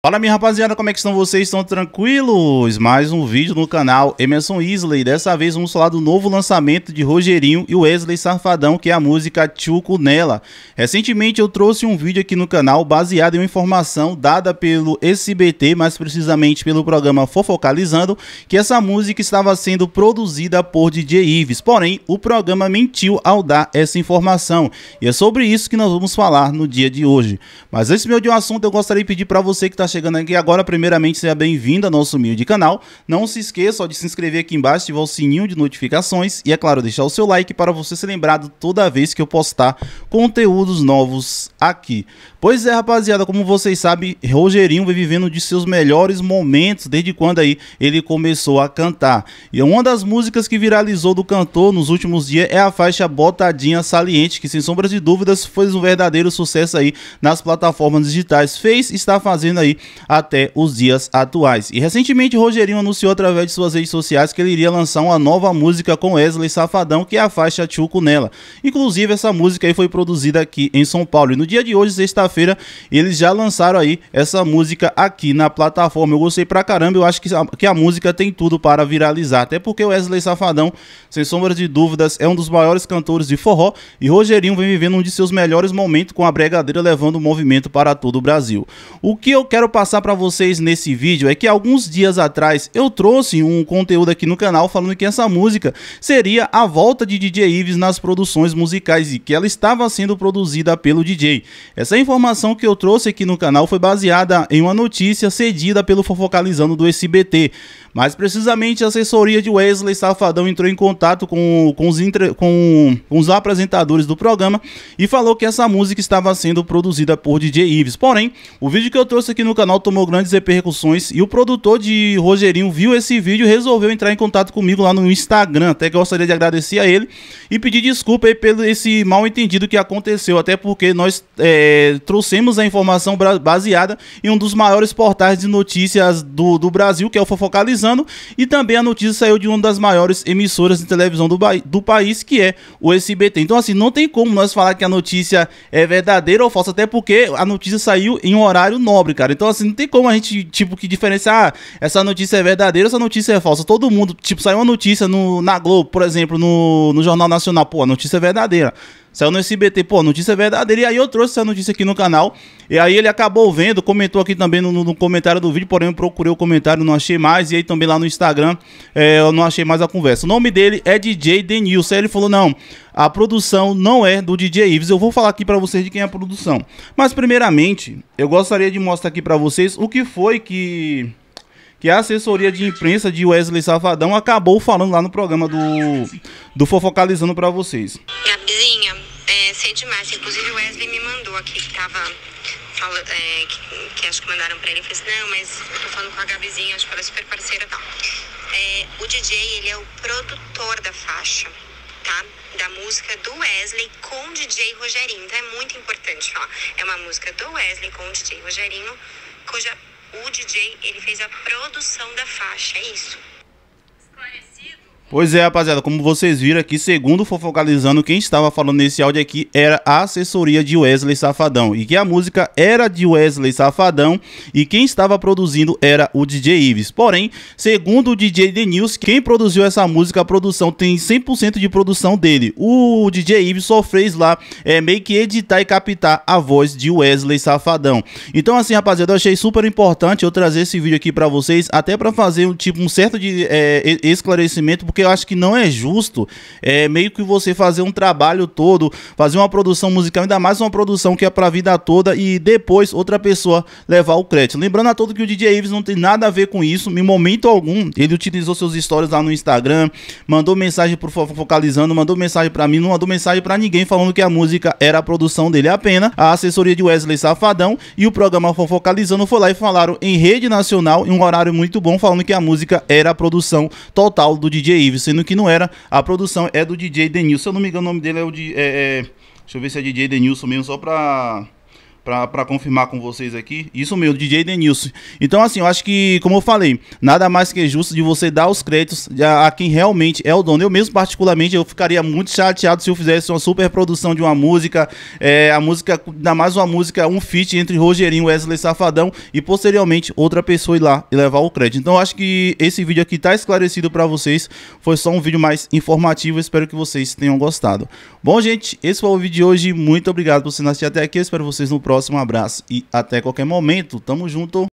Fala minha rapaziada, como é que estão vocês? Estão tranquilos? Mais um vídeo no canal Emerson Isley, dessa vez vamos falar do novo lançamento de Rogerinho e Wesley Safadão, que é a música Tchuco Nela. Recentemente eu trouxe um vídeo aqui no canal baseado em uma informação dada pelo SBT, mais precisamente pelo programa Fofocalizando, que essa música estava sendo produzida por DJ Ives, porém o programa mentiu ao dar essa informação, e é sobre isso que nós vamos falar no dia de hoje. Mas antes meu de um assunto eu gostaria de pedir para você que está chegando aqui agora, primeiramente seja bem-vindo ao nosso humilde canal. Não se esqueça de se inscrever aqui embaixo, ativar o sininho de notificações e, é claro, deixar o seu like para você ser lembrado toda vez que eu postar conteúdos novos aqui. Pois é, rapaziada, como vocês sabem, Rogerinho vem vivendo de seus melhores momentos desde quando aí ele começou a cantar. E uma das músicas que viralizou do cantor nos últimos dias é a faixa Botadinha Saliente, que sem sombras de dúvidas foi um verdadeiro sucesso aí nas plataformas digitais. Fez está fazendo aí até os dias atuais. E recentemente Rogerinho anunciou através de suas redes sociais que ele iria lançar uma nova música com Wesley Safadão, que é a faixa Tchuco Nela. Inclusive essa música aí foi produzida aqui em São Paulo. E no dia de hoje, sexta-feira, eles já lançaram aí essa música aqui na plataforma. Eu gostei pra caramba, eu acho que a, que a música tem tudo para viralizar, até porque Wesley Safadão, sem sombra de dúvidas, é um dos maiores cantores de forró e Rogerinho vem vivendo um de seus melhores momentos com a bregadeira levando o movimento para todo o Brasil. O que eu quero quero passar para vocês nesse vídeo é que alguns dias atrás eu trouxe um conteúdo aqui no canal falando que essa música seria a volta de DJ Ives nas produções musicais e que ela estava sendo produzida pelo DJ. Essa informação que eu trouxe aqui no canal foi baseada em uma notícia cedida pelo Fofocalizando do SBT. mais precisamente a assessoria de Wesley Safadão entrou em contato com, com, os, entre, com, com os apresentadores do programa e falou que essa música estava sendo produzida por DJ Ives. Porém, o vídeo que eu trouxe aqui no canal tomou grandes repercussões e o produtor de Rogerinho viu esse vídeo e resolveu entrar em contato comigo lá no Instagram. Até gostaria de agradecer a ele e pedir desculpa aí pelo esse mal entendido que aconteceu, até porque nós é, trouxemos a informação baseada em um dos maiores portais de notícias do, do Brasil, que é o Fofocalizando, e também a notícia saiu de uma das maiores emissoras de televisão do, do país, que é o SBT. Então, assim, não tem como nós falar que a notícia é verdadeira ou falsa, até porque a notícia saiu em um horário nobre, cara. Então, assim não tem como a gente, tipo, que diferenciar ah, essa notícia é verdadeira ou essa notícia é falsa. Todo mundo, tipo, saiu uma notícia no, na Globo, por exemplo, no, no Jornal Nacional, pô, a notícia é verdadeira. Saiu no SBT, pô, a notícia é verdadeira. E aí eu trouxe essa notícia aqui no canal. E aí ele acabou vendo, comentou aqui também no, no comentário do vídeo, porém eu procurei o comentário, não achei mais. E aí também lá no Instagram é, eu não achei mais a conversa. O nome dele é DJ Denilson. Aí ele falou, não, a produção não é do DJ Ives. Eu vou falar aqui para vocês de quem é a produção. Mas primeiramente, eu gostaria de mostrar aqui para vocês o que foi que que a assessoria de imprensa de Wesley Safadão acabou falando lá no programa do do Fofocalizando para vocês. Gabizinha, é, é sei demais. Inclusive o Wesley me mandou aqui que tava Fala, é, que, que, acho que mandaram pra ele, fez assim, não, mas eu tô falando com a Gabizinha, acho que ela é super parceira e tal. É, o DJ, ele é o produtor da faixa tá? Da música do Wesley com o DJ Rogerinho. Então é muito importante, É uma música do Wesley com o DJ Rogerinho, cuja o DJ ele fez a produção da faixa, é isso. Pois é, rapaziada, como vocês viram aqui, segundo Fofocalizando, quem estava falando nesse áudio aqui era a assessoria de Wesley Safadão. E que a música era de Wesley Safadão e quem estava produzindo era o DJ Ives. Porém, segundo o DJ The News, quem produziu essa música, a produção tem 100% de produção dele. O DJ Ives só fez lá é, meio que editar e captar a voz de Wesley Safadão. Então assim, rapaziada, eu achei super importante eu trazer esse vídeo aqui para vocês, até para fazer um tipo um certo de é, esclarecimento, porque porque eu acho que não é justo é, meio que você fazer um trabalho todo, fazer uma produção musical, ainda mais uma produção que é pra vida toda e depois outra pessoa levar o crédito. Lembrando a todo que o DJ Ives não tem nada a ver com isso, em momento algum, ele utilizou seus stories lá no Instagram, mandou mensagem pro Focalizando, mandou mensagem pra mim, não mandou mensagem pra ninguém falando que a música era a produção dele apenas, a assessoria de Wesley Safadão e o programa Focalizando foi lá e falaram em rede nacional, em um horário muito bom, falando que a música era a produção total do DJ Ives sendo que não era. A produção é do DJ Denilson. Se eu não me engano, o nome dele é o de. É, é, deixa eu ver se é DJ Denilson mesmo, só pra para confirmar com vocês aqui. Isso meu, DJ Denilson. Então, assim, eu acho que, como eu falei, nada mais que justo de você dar os créditos a, a quem realmente é o dono. Eu mesmo, particularmente, eu ficaria muito chateado se eu fizesse uma super produção de uma música, é, a música, ainda mais uma música, um feat entre Rogerinho, Wesley Safadão e posteriormente outra pessoa ir lá e levar o crédito. Então, eu acho que esse vídeo aqui tá esclarecido para vocês. Foi só um vídeo mais informativo. Espero que vocês tenham gostado. Bom, gente, esse foi o vídeo de hoje. Muito obrigado por você nascer até aqui. Espero vocês no próximo próximo abraço e até qualquer momento. Tamo junto.